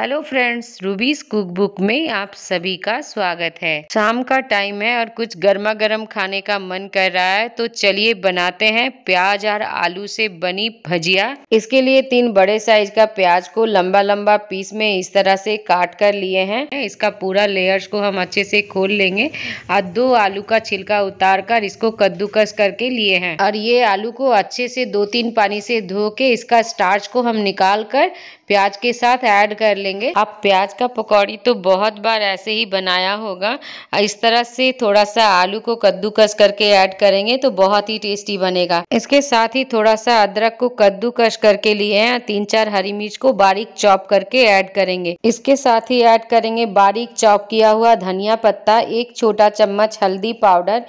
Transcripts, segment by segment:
hello friends Ruby's cook book में आप सभी का स्वागत है शाम का टाइम है और कुछ गर्मा गर्म खाने का मन कर रहा है तो चलिए बनाते हैं प्याज और आलू से बनी भजिया इसके लिए तीन बड़े साइज का प्याज को लंबा लंबा पीस में इस तरह से काट कर लिए हैं इसका पूरा लेयर्स को हम अच्छे से खोल लेंगे और दो आलू का छिलका उतार कर इसको कद्दूकस करके लिए है और ये आलू को अच्छे से दो तीन पानी से धो के इसका स्टार्च को हम निकाल कर प्याज के साथ एड कर ले लेंगे आप प्याज का पकौड़ी तो बहुत बार ऐसे ही बनाया होगा इस तरह से थोड़ा सा आलू को कद्दूकस करके ऐड करेंगे तो बहुत ही टेस्टी बनेगा इसके साथ ही थोड़ा सा अदरक को कद्दूकस करके लिए हैं तीन चार हरी मिर्च को बारीक चॉप करके ऐड करेंगे इसके साथ ही ऐड करेंगे बारीक चॉप किया हुआ धनिया पत्ता एक छोटा चम्मच हल्दी पाउडर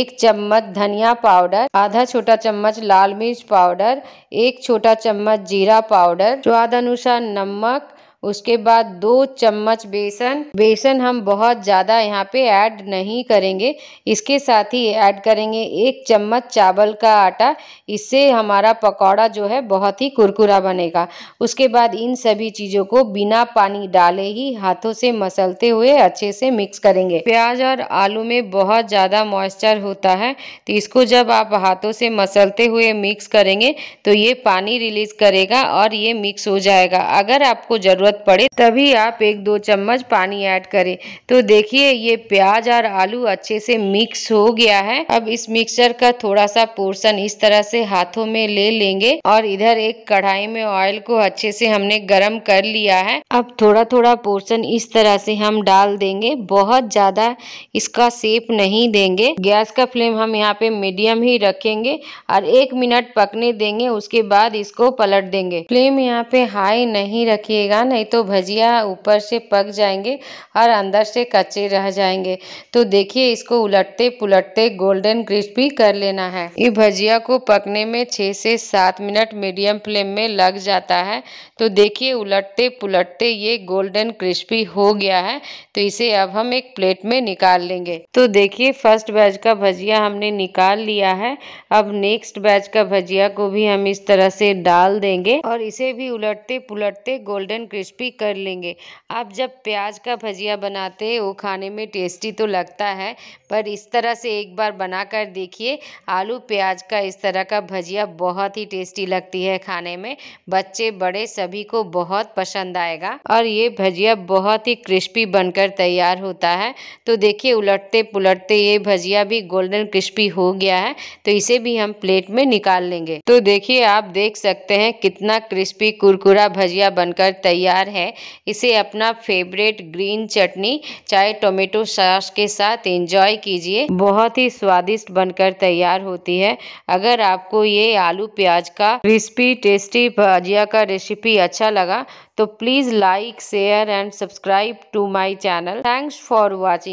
एक चम्मच धनिया पाउडर आधा छोटा चम्मच लाल मिर्च पाउडर एक छोटा चम्मच जीरा पाउडर स्वाद अनुसार नमक उसके बाद दो चम्मच बेसन बेसन हम बहुत ज़्यादा यहाँ पे ऐड नहीं करेंगे इसके साथ ही ऐड करेंगे एक चम्मच चावल का आटा इससे हमारा पकौड़ा जो है बहुत ही कुरकुरा बनेगा उसके बाद इन सभी चीज़ों को बिना पानी डाले ही हाथों से मसलते हुए अच्छे से मिक्स करेंगे प्याज और आलू में बहुत ज़्यादा मॉइस्चर होता है तो इसको जब आप हाथों से मसलते हुए मिक्स करेंगे तो ये पानी रिलीज़ करेगा और ये मिक्स हो जाएगा अगर आपको ज़रूरत ज़रूरत पड़े तभी आप एक दो चम्मच पानी ऐड करें तो देखिए ये प्याज और आलू अच्छे से मिक्स हो गया है अब इस मिक्सचर का थोड़ा सा पोर्शन इस तरह से हाथों में ले लेंगे और इधर एक कढ़ाई में ऑयल को अच्छे से हमने गर्म कर लिया है अब थोड़ा थोड़ा पोर्शन इस तरह से हम डाल देंगे बहुत ज़्यादा इसका सेप नहीं देंगे गैस का फ्लेम हम यहाँ पे मीडियम ही रखेंगे और एक मिनट पकने देंगे उसके बाद इसको पलट देंगे फ्लेम यहाँ पे हाई नहीं रखिएगा नहीं नहीं तो भजिया ऊपर से पक जाएंगे और अंदर से कच्चे रह जाएंगे तो देखिए इसको उलटते पुलटते गोल्डन क्रिस्पी कर लेना है ये भजिया को पकने में छः से सात मिनट मीडियम फ्लेम में लग जाता है तो देखिए उलटते पुलटते ये गोल्डन क्रिस्पी हो गया है तो इसे अब हम एक प्लेट में निकाल लेंगे तो देखिए फर्स्ट बैच का भजिया हमने निकाल लिया है अब नेक्स्ट बैच का भजिया को भी हम इस तरह से डाल देंगे और इसे भी उलटते पुलटते गोल्डन क्रिस्पी क्रिस्पी कर लेंगे आप जब प्याज का भजिया बनाते हैं वो खाने में टेस्टी तो लगता है पर इस तरह से एक बार बना कर देखिए आलू प्याज का इस तरह का भजिया बहुत ही टेस्टी लगती है खाने में बच्चे बड़े सभी को बहुत पसंद आएगा और ये भजिया बहुत ही क्रिस्पी बनकर तैयार होता है तो देखिए उलटते पुलटते ये भजिया भी गोल्डन क्रिस्पी हो गया है तो इसे भी हम प्लेट में निकाल लेंगे तो देखिए आप देख सकते हैं कितना क्रिस्पी कुरकुरा भजिया बनकर तैयार तैयार है इसे अपना फेवरेट ग्रीन चटनी चाहे टोमेटो सॉस के साथ एंजॉय कीजिए बहुत ही स्वादिष्ट बनकर तैयार होती है अगर आपको ये आलू प्याज का क्रिस्पी टेस्टी भजिया का रेसिपी अच्छा लगा तो please like share and subscribe to my channel thanks for watching